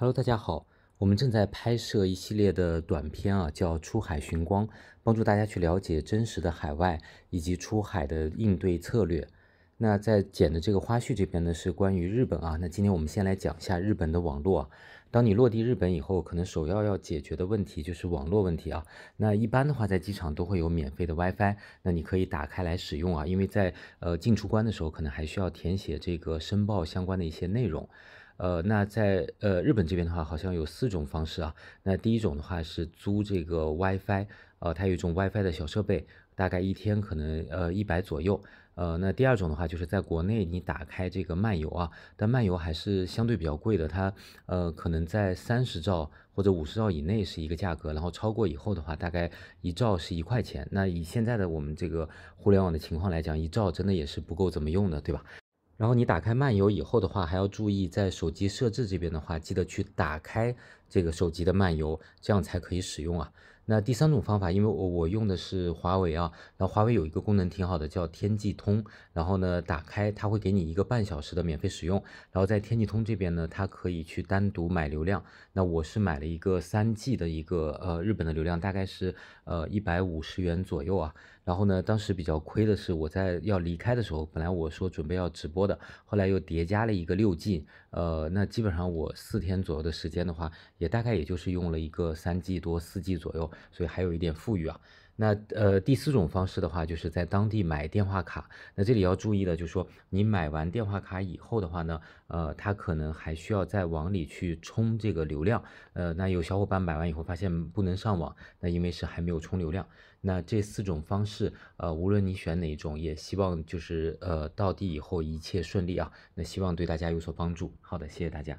Hello，大家好，我们正在拍摄一系列的短片啊，叫《出海寻光》，帮助大家去了解真实的海外以及出海的应对策略。那在剪的这个花絮这边呢，是关于日本啊。那今天我们先来讲一下日本的网络。当你落地日本以后，可能首要要解决的问题就是网络问题啊。那一般的话，在机场都会有免费的 WiFi，那你可以打开来使用啊。因为在呃进出关的时候，可能还需要填写这个申报相关的一些内容。呃，那在呃日本这边的话，好像有四种方式啊。那第一种的话是租这个 WiFi，呃，它有一种 WiFi 的小设备，大概一天可能呃一百左右。呃，那第二种的话就是在国内你打开这个漫游啊，但漫游还是相对比较贵的，它呃可能在三十兆或者五十兆以内是一个价格，然后超过以后的话，大概一兆是一块钱。那以现在的我们这个互联网的情况来讲，一兆真的也是不够怎么用的，对吧？然后你打开漫游以后的话，还要注意在手机设置这边的话，记得去打开。这个手机的漫游，这样才可以使用啊。那第三种方法，因为我用的是华为啊，然后华为有一个功能挺好的，叫天际通。然后呢，打开它会给你一个半小时的免费使用。然后在天际通这边呢，它可以去单独买流量。那我是买了一个三 G 的一个呃日本的流量，大概是呃一百五十元左右啊。然后呢，当时比较亏的是我在要离开的时候，本来我说准备要直播的，后来又叠加了一个六 G，呃，那基本上我四天左右的时间的话。也大概也就是用了一个三 G 多四 G 左右，所以还有一点富裕啊。那呃第四种方式的话，就是在当地买电话卡。那这里要注意的，就是说你买完电话卡以后的话呢，呃，它可能还需要再往里去充这个流量。呃，那有小伙伴买完以后发现不能上网，那因为是还没有充流量。那这四种方式，呃，无论你选哪一种，也希望就是呃到地以后一切顺利啊。那希望对大家有所帮助。好的，谢谢大家。